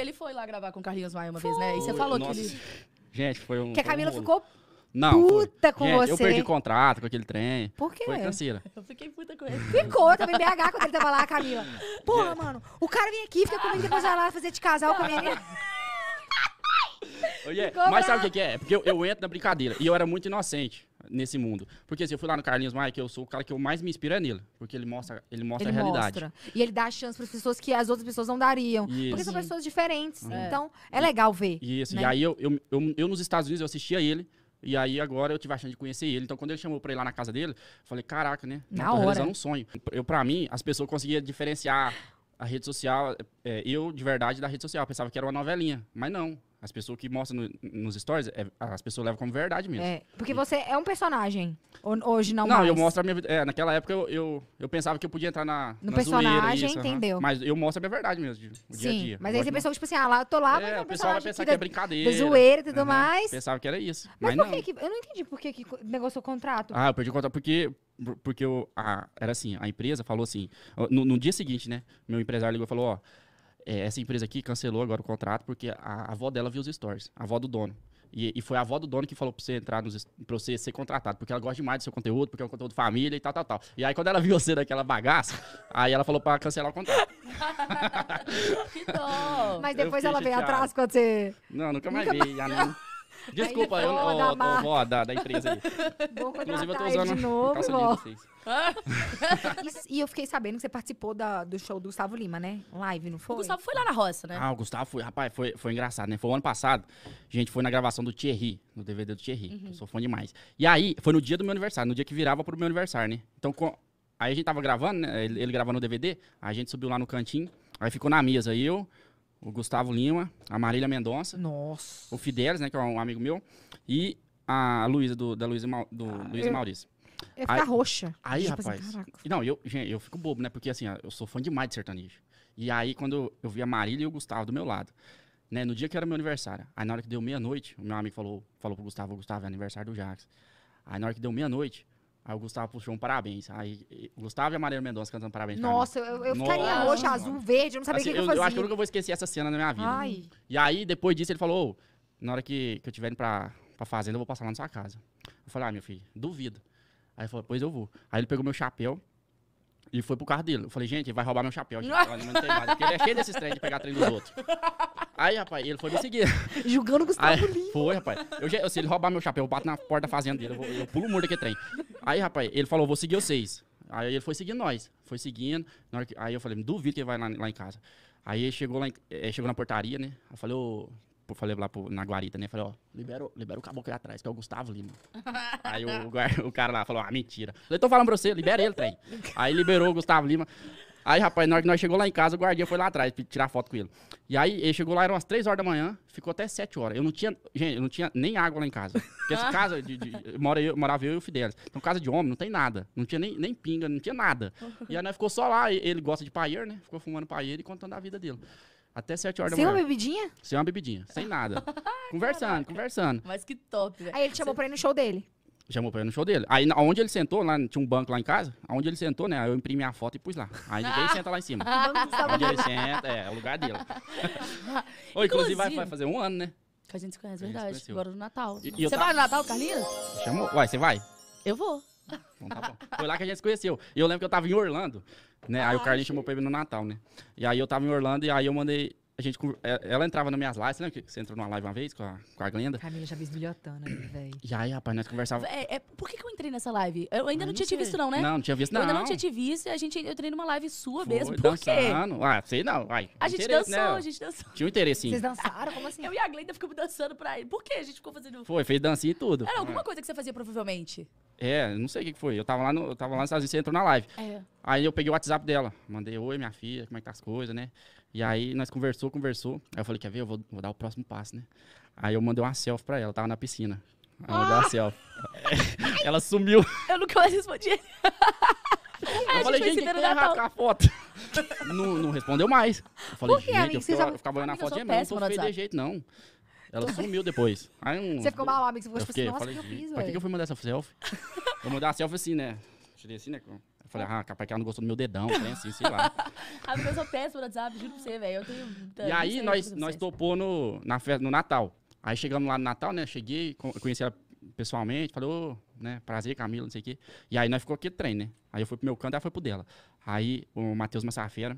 Ele foi lá gravar com o Carlinhos Maia uma foi. vez, né? E você falou Nossa. que ele... Gente, foi um... Que a Camila um... ficou não, puta foi. com Gente, você. Eu perdi contrato com aquele trem. Por quê? Foi canseira. Eu fiquei puta com ele. Ficou, também BH quando ele tava lá, Camila. Porra, mano, o cara vem aqui, fica comigo depois vai lá fazer de casal comigo. mas sabe o que, que, é? Porque eu, eu, entro na brincadeira. E eu era muito inocente nesse mundo. Porque se assim, eu fui lá no Carlinhos Maia, que eu sou o cara que eu mais me inspiro é nele. Porque ele mostra, ele mostra ele a realidade. Mostra. E ele dá a chance para as pessoas que as outras pessoas não dariam. Isso. Porque são pessoas diferentes. Uhum. Então, é legal ver. Isso. Né? E aí, eu, eu, eu, eu nos Estados Unidos, eu assistia ele. E aí agora eu tive a chance de conhecer ele. Então quando ele chamou pra ir lá na casa dele, eu falei, caraca, né? Na eu tô hora. realizando é um sonho. Eu, pra mim, as pessoas conseguiam diferenciar a rede social, é, eu de verdade da rede social. Eu pensava que era uma novelinha, mas não. As pessoas que mostram no, nos stories, é, as pessoas levam como verdade mesmo. É, porque você é um personagem. Hoje não, não mais. Não, eu mostro a minha vida. É, naquela época eu, eu, eu, pensava que eu podia entrar na. No na personagem, zoeira, isso, entendeu? Uhum. Mas eu mostro a minha verdade mesmo, o Sim, dia a dia. Mas aí você pensou, tipo assim, ah, lá eu tô lá, mas é, mas. O pessoal vai pensar que, que, é brincadeira. zoeira e tudo uhum. mais. Pensava que era isso. Mas, mas por não. que. Eu não entendi por que, que negociou o contrato. Ah, eu perdi o contrato porque. Porque eu, era assim, a empresa falou assim. No, no dia seguinte, né? Meu empresário ligou e falou: ó é, essa empresa aqui cancelou agora o contrato porque a, a, avó dela viu os stories, a avó do dono. E, e foi a avó do dono que falou pra você entrar nos. pra você ser contratado, porque ela gosta demais do seu conteúdo, porque é um conteúdo família e tal, tal, tal. E aí, quando ela viu você daquela bagaça, aí ela falou pra cancelar o contrato. que dó. Mas depois ela veio atrás quando você. Não, nunca mais nunca... veio. Desculpa, eu, ó, da, ó, ó, da, da empresa aí. Inclusive, eu tô usando de novo, calça de 16. e, e eu fiquei sabendo que você participou da, do show do Gustavo Lima, né? Live, não foi? O Gustavo foi lá na roça, né? Ah, o Gustavo foi. Rapaz, foi, foi engraçado, né? Foi o ano passado. A gente foi na gravação do Thierry, no DVD do Thierry. Uhum. Eu sou fã demais. E aí, foi no dia do meu aniversário, no dia que virava pro meu aniversário, né? Então, com, aí a gente tava gravando, né? Ele, ele gravando o DVD, a gente subiu lá no cantinho, aí ficou na mesa. Aí eu o Gustavo Lima, a Marília Mendonça. Nossa. O Fidelis, né, que é um amigo meu. E a Luísa, do, da Luísa do ah, eu, Maurício. é ficar roxa. Aí, tipo aí assim, rapaz. Assim, não, eu, gente, eu fico bobo, né? Porque assim, eu sou fã demais de sertanejo. E aí, quando eu, eu vi a Marília e o Gustavo do meu lado, né? No dia que era meu aniversário. Aí na hora que deu meia-noite, o meu amigo falou, falou pro Gustavo, Gustavo, é aniversário do Jax. Aí na hora que deu meia-noite, Aí o Gustavo puxou um parabéns. Aí Gustavo e a Maria Mendonça cantando parabéns. Nossa, eu, eu Nossa, ficaria roxa, azul, verde, eu não sabia o assim, que, eu, eu fazia. Eu acho que eu nunca vou esquecer essa cena na minha vida. Ai. E aí, depois disso, ele falou: na hora que, que eu tiver indo pra, pra fazenda, eu vou passar lá na sua casa. Eu falei: ah, meu filho, duvido. Aí ele falou: pois eu vou. Aí ele pegou meu chapéu. E foi pro carro dele. Eu falei, gente, ele vai roubar meu chapéu. Gente. Não tem ele é cheio desses trem de pegar trem dos outros. Aí, rapaz, ele foi me seguir. Julgando o Gustavo Aí, Lima. Foi, rapaz. Eu, se ele roubar meu chapéu, eu bato na porta da fazenda dele. Eu, eu pulo o muro daquele trem. Aí, rapaz, ele falou, vou seguir vocês. Aí ele foi seguindo nós. Foi seguindo. Que, aí eu falei, duvido que ele vai lá, lá em casa. Aí ele chegou, lá em, eh, chegou na portaria, né? Aí falei, falei lá pro, na guarita, né? Falei, ó, libera, o caboclo aí atrás, que é o Gustavo Lima. aí o, o, cara lá falou, ah, mentira. Eu tô falando pra você, libera ele, trem. Aí liberou o Gustavo Lima. Aí, rapaz, na hora que nós chegou lá em casa, o guardião foi lá atrás pra tirar foto com ele. E aí, ele chegou lá, eram umas 3 horas da manhã, ficou até 7 horas. Eu não tinha, gente, eu não tinha nem água lá em casa. Porque essa casa, de, de, mora eu, morava eu e o Fidelis. Então, casa de homem, não tem nada. Não tinha nem, nem pinga, não tinha nada. E aí, nós ficou só lá, ele gosta de paier, né? Ficou fumando paier e contando a vida dele. Até 7 horas sem da manhã. Sem uma bebidinha? Sem uma bebidinha, sem nada. conversando, Caraca. conversando. Mas que top, velho. Aí ele chamou Você... pra ir no show dele. Chamou pra ir no show dele. Aí, onde ele sentou, lá, tinha um banco lá em casa, onde ele sentou, né? Aí eu imprimi a foto e pus lá. Aí ninguém senta lá em cima. onde ele senta, é, é o lugar dele. Ou, inclusive, inclusive vai, vai, fazer um ano, né? Que a gente se conhece, verdade. Agora no Natal. E, você tá... vai no Natal, Carlinhos? Chamou? Uai, você vai? Eu vou. Então tá Foi lá que a gente se conheceu. E eu lembro que eu tava em Orlando, né? Aí o ah, Carlinhos chamou pra ir no Natal, né? E aí eu tava em Orlando e aí eu mandei a gente, é, ela entrava nas minhas lives, lembra que você entrou numa live uma vez com a, com a Glenda? Camila já fez bilhotando ali, né, velho. E aí, rapaz, nós conversávamos. É, é, por que, que eu entrei nessa live? Eu ainda eu ah, não, não, tinha sei. te visto, não, né? Não, não tinha visto, não. Eu ainda não tinha te visto, a gente, eu entrei numa live sua Foi, mesmo. Por quê? Ah, sei não. Ai, a gente né? dançou, né? a gente dançou. Tinha um interesse, sim. Vocês dançaram? Como assim? Eu e a Glenda ficamos dançando pra ele. Por que a gente ficou fazendo. Foi, fez dancinha e tudo. Era alguma ah. coisa que você fazia, provavelmente. É, não sei o que foi. Eu tava lá, no, eu tava lá nos Estados Unidos, você entrou na live. É. Aí eu peguei o WhatsApp dela. Mandei, oi, minha filha, como é que tá as coisas, né? E aí nós conversou, conversou. Aí eu falei, quer ver? Eu vou, vou dar o próximo passo, né? Aí eu mandei uma selfie pra ela, tava na piscina. Aí eu mandei uma ah! selfie. ela sumiu. Eu nunca mais respondi. eu falei, tipo, gente, quem arrancar a foto? não, não respondeu mais. Eu falei, Por gente, eu, ficava, eu ficava olhando a foto de mim, não tô feio de jeito, não. Ela sumiu depois. Aí um, você ficou mal, amigo. Você ficou tipo assim, nossa, que eu fiz, Pra é. que eu fui mandar essa selfie? eu mandei uma selfie assim, né? Tirei assim, né? Eu falei, ah, capaz que ela não gostou do meu dedão, tem assim, sei lá. a pessoa péssima no WhatsApp, juro pra você, velho. Eu tenho. E aí nós, nós topou no, na festa, no Natal. Aí chegamos lá no Natal, né? Cheguei, conheci ela pessoalmente, falou, oh, né? Prazer, Camila, não sei o quê. E aí nós ficou aqui trem, né? Aí eu fui pro meu canto, ela foi pro dela. Aí o Matheus Massafera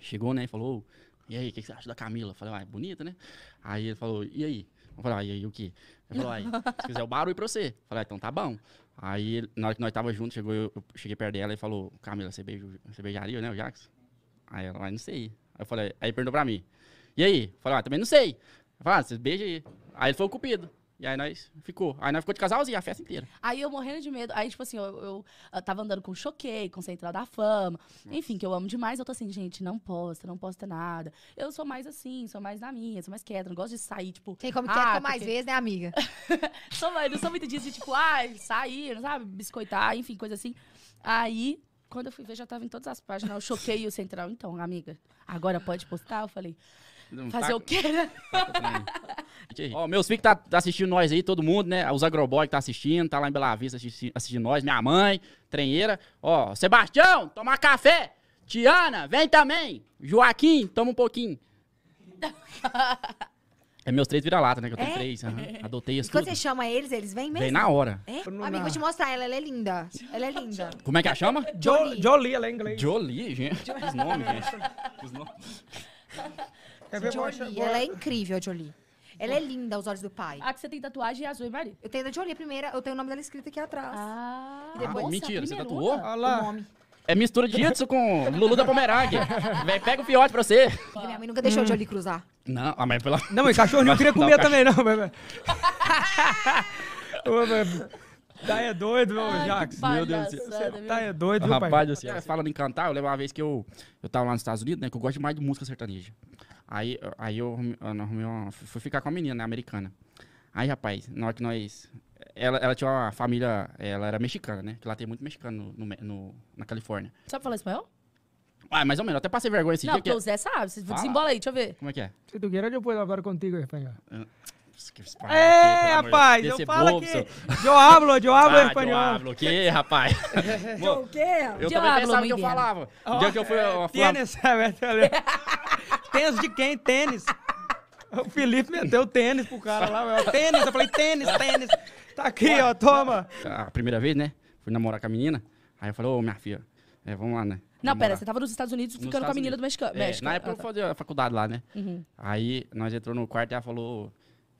chegou, né? E falou, oh, e aí, o que, que você acha da Camila? Eu falei, ah, é bonita, né? Aí ele falou, e aí? Eu falei, ah, e aí o quê? Ele falou, aí, se quiser, o barulho pra você. Eu falei, ah, então tá bom. Aí, na hora que nós tava juntos, chegou, eu, eu cheguei perto dela e falou, Camila, você, beijo, você beijaria, né, o Jackson? Aí ela, não sei. Aí eu falei, aí perguntou pra mim. E aí? Eu falei, ah, também não sei. Eu falei, ah, vocês aí. Aí ele foi o cupido. E aí nós ficou. Aí nós ficou de casalzinho a festa inteira. Aí eu morrendo de medo. Aí, tipo assim, eu, eu, eu tava andando com choquei, com central da fama. Nossa. Enfim, que eu amo demais. Eu tô assim, gente, não posta, não posta nada. Eu sou mais assim, sou mais na minha, sou mais quieta. Não gosto de sair, tipo. tem como ah, é porque... mais vezes, né, amiga? sou, não sou muito disso de, tipo, ai, ah, sair, sabe? Biscoitar, enfim, coisa assim. Aí quando eu fui ver, já tava em todas as páginas. Eu choquei o central. Então, amiga, agora pode postar? Eu falei, Fazer tá o quê, né? Ó, meus filhos que tá, tá, assistindo nós aí, todo mundo, né? Os agroboy que tá assistindo, tá lá em Bela Vista assistindo, assistindo nós, minha mãe, treineira. Ó, Sebastião, tomar café! Tiana, vem também! Joaquim, toma um pouquinho. É meus três vira-lata, né? Que eu tenho é? três. Uhum. Adotei as Quando você chama eles, eles vêm mesmo? Vem na hora. É? Amigo, vou te mostrar ela. Ela é linda. Ela é linda. Como é que ela chama? Jolie. Jolie, ela é inglês. Jolie, gente. Os nomes, gente. Os nomes. Quer é ver Jolie. Ela é incrível, a Jolie. Ela é linda aos olhos do pai. Ah, que você tem tatuagem é azul e marinho. Eu tenho da Jolie primeira, eu tenho o nome dela escrito aqui atrás. Ah, e depois, ah, mentira, você tatuou? Olha lá. O nome. É mistura de Itsu com Lulu da Pomerânia. Vem, pega o fiote pra você. Porque minha mãe nunca deixou hum. de cruzar. Não, a ah, mãe pela. Não, mas cachorro não queria comer não, também, não, mas. tá é doido, meu Jax. Meu Deus do céu. Tá é doido, meu pai. Rapaz do céu. Falando em cantar, eu lembro uma vez que eu, eu tava lá nos Estados Unidos, né? Que eu gosto mais de música sertaneja. Aí, aí eu, eu, eu fui ficar com a menina, né, americana. Aí, rapaz, na hora que nós. Ela, ela tinha uma família. Ela era mexicana, né? Que lá tem muito mexicano no, no na Califórnia. Sabe falar espanhol? Ah, mais ou menos. Até passei vergonha esse não, dia. Não, porque o Zé sabe. Você desembola aí, deixa eu ver. Como é que é? Se tu quiser, eu posso falar contigo em espanhol. Ah, é, rapaz, eu falo bobo, que... Eu hablo, eu hablo ah, espanhol. Eu hablo, que, rapaz? eu que? Eu, eu também pensava que eu falava. Oh, um dia que eu fui... Eu, eu, Tênis de quem? Tênis. O Felipe meteu tênis pro cara lá. tênis. Eu falei, tênis, tênis. Tá aqui, ó, toma. Tá, a primeira vez, né? Fui namorar com a menina. Aí eu falei, ô, oh, minha filha, é, vamos lá, né? Não, namorar. pera, você tava nos Estados Unidos nos ficando Estados com a menina Unidos. do México. É, México. Na ah, época ah, tá. eu fazia a faculdade lá, né? Uhum. Aí nós entrou no quarto e ela falou,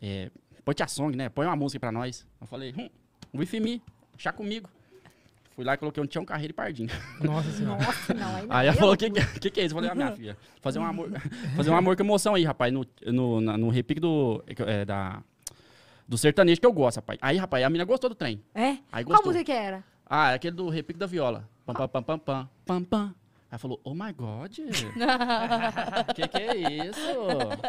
é, põe a song, né? Põe uma música pra nós. Eu falei, hum, with me, chá comigo. Fui lá e coloquei um Tião Carreiro e Pardinho. Nossa senhora. Nossa, não, aí, aí ela falou, o que, que, que é isso? Eu falei, ah, minha filha, fazer um amor, uhum. fazer um amor com emoção aí, rapaz, no, no, no repique do, é, da, do sertanejo que eu gosto, rapaz. Aí, rapaz, a menina gostou do trem. É? Aí gostou. Qual música que era? Ah, é aquele do repique da viola. Pam, pam, pam, pam, pam, pam, pam, ela falou, oh my god, que que é isso?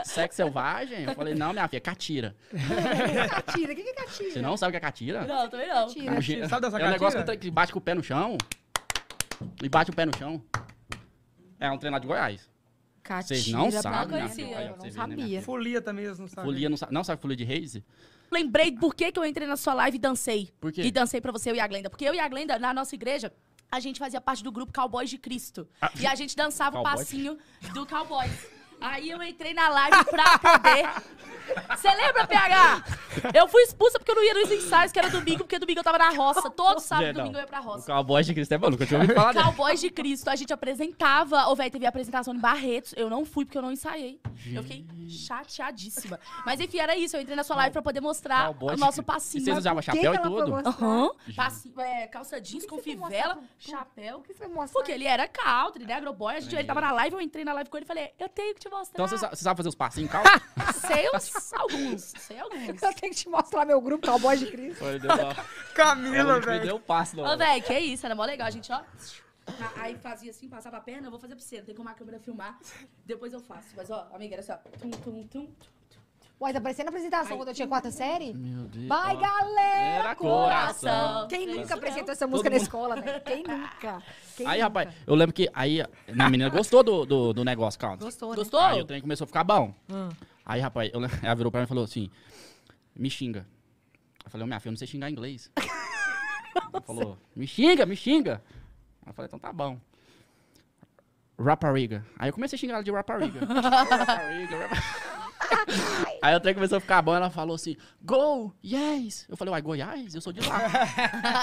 Sexo selvagem? Eu falei, não, minha filha, é catira. catira, o que, que é catira? Você não sabe o que é catira? Não, também não. Catira. Catira. Sabe dessa catira? É um negócio que, bate com o pé no chão, e bate o pé no chão. É um treinado de Goiás. Catira, Vocês não sabem, assim, Eu não né, sabia. né, folia também, eles não sabem. Folia, não, sabe, não sabe folia de Reis? Lembrei por que, que eu entrei na sua live e dancei. Por quê? E dancei pra você, eu e a Glenda. Porque eu e a Glenda, na nossa igreja, a gente fazia parte do grupo Cowboys de Cristo. Ah. E a gente dançava o passinho do Cowboys. Aí eu entrei na live pra poder. Você lembra, PH? Eu fui expulsa porque eu não ia nos ensaios, que era domingo, porque domingo eu tava na roça. Todo sábado e domingo eu ia pra roça. O Cowboys de Cristo é maluco, eu tinha ouvido falar. Cowboys de Cristo, a gente apresentava. o velho, teve apresentação em Barretos. Eu não fui porque eu não ensaiei. Eu fiquei chateadíssima. Mas enfim, era isso. Eu entrei na sua live pra poder mostrar Cowboys o nosso passinho. Vocês usavam chapéu e tudo? Aham. é, calça jeans com fivela, chapéu. O que você mostrou Porque ele era country, né? Agroboy. A gente, ele tava na live, eu entrei na live com ele e falei, eu tenho que te te mostrar. Então você sabe, fazer os passinhos, calma? sei alguns, sei alguns. Eu tenho que te mostrar meu grupo, Cowboy de Cristo. Olha, deu uma... Camila, é, velho. deu um passo, não. Ô, velho, que é isso, era mó legal. A gente, ó... Aí fazia assim, passava a perna, eu vou fazer pra você, não tem como a câmera filmar. Depois eu faço. Mas, ó, amiga, era assim, ó. Tum, tum, tum, tum. Uai, tá parecendo a apresentação Ai, quando eu tinha quarta série? Meu Deus. Vai, galera! Era coração! coração. Quem nunca apresentou essa música Todo na escola, velho? Quem nunca? Quem aí, nunca? rapaz, eu lembro que aí a menina gostou do, do, do negócio, calma. Gostou, né? Gostou? Aí o trem começou a ficar bom. Hum. Aí, rapaz, eu ela virou pra mim e falou assim, me xinga. Eu falei, oh, minha filha, eu não sei xingar inglês. ela falou, me xinga, me xinga. Eu falei, então tá bom. Rapariga. Aí eu comecei a xingar ela de rapariga. rapariga, rapariga. Aí o trem começou a ficar bom, ela falou assim, go, yes. Eu falei, uai, Goiás? Eu sou de lá.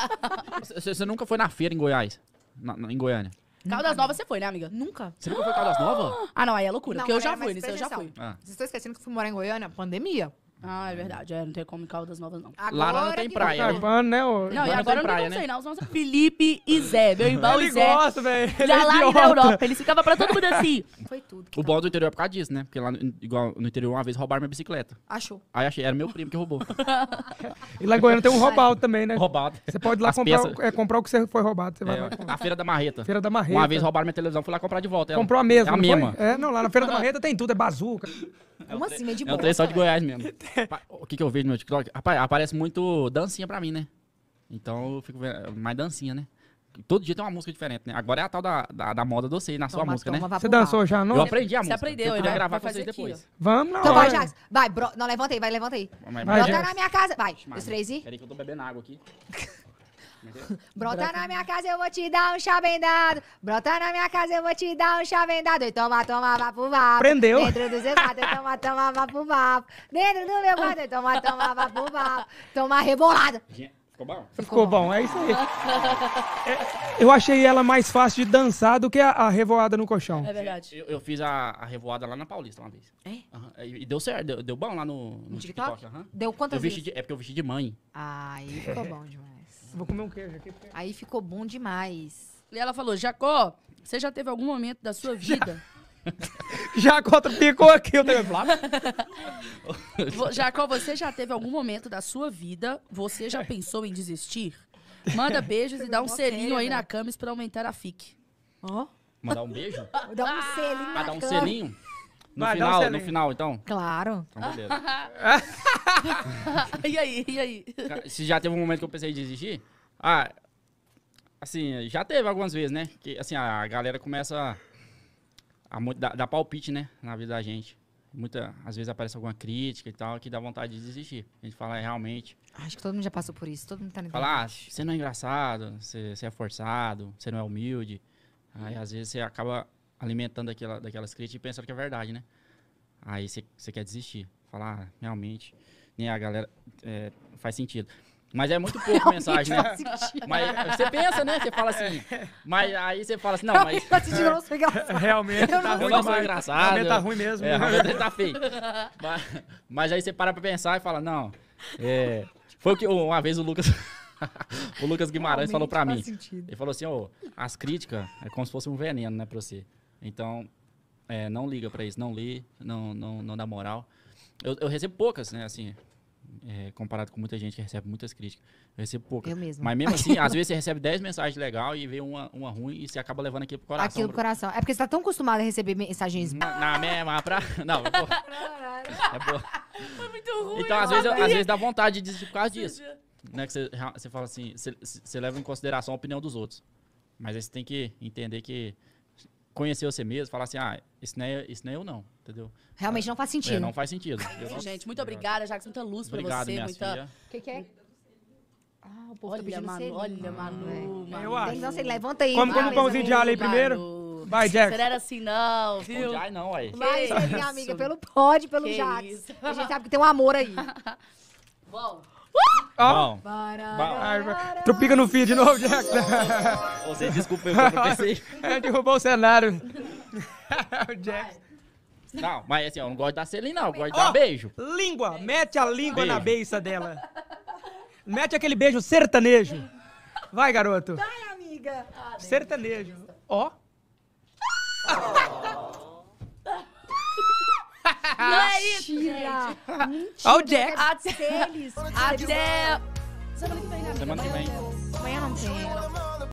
você, você nunca foi na feira em Goiás? Na- na- em Goiânia? Caldas Novas você foi, né, amiga? Nunca. Você nunca foi Caldas Nova? Ah, não, aí é loucura, Não, porque eu é já fui, nisso eu já fui. Ah. Vocês estão esquecendo que eu fui morar em Goiânia? Pandemia. Ah, é verdade. É, não tem como em Caldas Novas, não. Agora Lá não tem praia. Né? Não, né? Não, não e agora não tem praia, não. Né? Felipe e Zé. Meu irmão ele e Zé. ele gosta, velho. Já é lá na Europa. ele ficava pra todo mundo assim. Foi tudo. O bom do interior é por causa disso, né? Porque lá, no, igual no interior, uma vez roubaram minha bicicleta. Achou. Aí achei. Era meu primo que roubou. e lá em Goiânia tem um roubado também, né? Roubado. Você pode ir lá comprar, é, comprar o que você foi roubado. Você é, vai lá, a Feira da Marreta. Feira da Marreta. Uma vez roubaram minha televisão, fui lá comprar de volta. Comprou a mesma. É a mesma. É, não, lá na Feira da Marreta tem tudo. É bazuca. É Como é assim? de É um trem só de Goiás mesmo. É. o que, que eu vejo no meu TikTok? Rapaz, aparece muito dancinha pra mim, né? Então eu fico vendo é mais dancinha, né? Todo dia tem uma música diferente, né? Agora é a tal da, da, da moda doce na sua música, toma, né? Você dançou já, não? Eu aprendi a Você música. aprendeu, eu ia né? gravar vai com vocês fazer aqui, depois. Vamos lá. Então vai, Jax. Vai, bro. Não, levanta aí, vai, levanta aí. Vai, Vai, Jax. na minha casa. Vai. Os três e. Peraí que eu tô bebendo água aqui. É é? Brota na minha casa, eu vou te dar um chá vendado. Brota na minha casa, eu vou te dar um chá vendado. E toma, toma, vá pro vapo. Prendeu. Dentro do levado. toma, toma, vá pro vapo. Dentro do meu quarto, toma, toma, vá pro vapo. Toma rebolada. Ficou bom? Ficou, Ficou bom. bom. é isso aí. É, eu achei ela mais fácil de dançar do que a, a revoada no colchão. É verdade. Eu, eu fiz a, a, revoada lá na Paulista uma vez. É? Uhum. E deu certo, deu, deu, bom lá no, no, no TikTok? TikTok. Uhum. Deu quantas eu vezes? De, é porque eu vesti de mãe. Ah, aí ficou bom demais. Vou comer um queijo aqui. Porque... Aí ficou bom demais. E ela falou: Jacó, você já teve algum momento da sua vida. Jacó picou aqui o telefone. Jacó, você já teve algum momento da sua vida, você já pensou em desistir? Manda beijos e dá um selinho aí na né? camis pra aumentar a FIC. Ó. Mandar um beijo? Dá um selinho. Pra dar um selinho? No Vai, final, um no final, então? Claro. Então, beleza. e aí, e aí? Se já teve um momento que eu pensei em desistir? Ah, assim, já teve algumas vezes, né? Que, assim, a galera começa a, a dar, dar palpite, né? Na vida da gente. Muita, às vezes aparece alguma crítica e tal, que dá vontade de desistir. A gente fala, é, realmente... Acho que todo mundo já passou por isso, todo mundo tá ligado. Fala, ah, você não é engraçado, você, você é forçado, você não é humilde. Aí, às vezes, você acaba alimentando daquela, daquelas críticas e pensando que é verdade, né? Aí você quer desistir. Falar, ah, realmente, né, a galera é, faz sentido. Mas é muito pouco mensagem, né? Mas você pensa, né? Você fala assim. Mas aí você fala assim, não, mas. Realmente tá ruim. Eu não sou tá engraçado. Realmente tá ruim mesmo. É, né? realmente tá feio. mas, mas, aí você para pra pensar e fala, não. É, foi o que uma vez o Lucas. o Lucas Guimarães realmente falou pra mim. Sentido. Ele falou assim, ó, oh, as críticas é como se fosse um veneno, né, pra você. Então, é, não liga para isso, não lê, não, não, não dá moral. Eu, eu recebo poucas, né, assim, é, comparado com muita gente que recebe muitas críticas. Eu recebo poucas. Eu mesmo. Mas mesmo assim, às vezes você recebe 10 mensagens legais e vê uma, uma ruim e você acaba levando aquilo pro coração. Aquilo pro coração. É porque você tá tão acostumado a receber mensagens... Na, na mesma pra... Não, é boa. É boa. Foi muito ruim. Então, às vezes, às vezes dá vontade de desistir por causa disso. Né, que você, você fala assim, você, você leva em consideração a opinião dos outros. Mas aí você tem que entender que conhecer você mesmo, falar assim, ah, isso não é, isso não é eu não, entendeu? Realmente não faz é, sentido. É, não faz sentido. Não... Gente, muito obrigada, Jacques, muita luz para você, muita. O que, que é? Ah, o povo tá olha, tá Manu, olha, ah, Manu, Manu. Eu acho. não você assim, levanta aí. Como, um pãozinho de alho aí primeiro? Vai, Jack. Não era assim, não, viu? não, aí Vai, minha amiga, pelo pode, pelo Jax. A gente sabe que tem um amor aí. Bom. Ó. Oh. Trupica no fim de novo, Jack. Você desculpa, eu pensei. é, derrubou o cenário. o Jack. Não, mas assim, eu não gosto de dar selinho, não. Eu gosto de oh, dar beijo. Língua. Mete a língua beijo. na beiça dela. Mete aquele beijo sertanejo. Vai, garoto. Vai, amiga. Ah, sertanejo. Ó. Oh. Não é isso, Mentira. gente. Mentira. Olha o Jack. Até, até... Semana que vem. Amanhã não tem.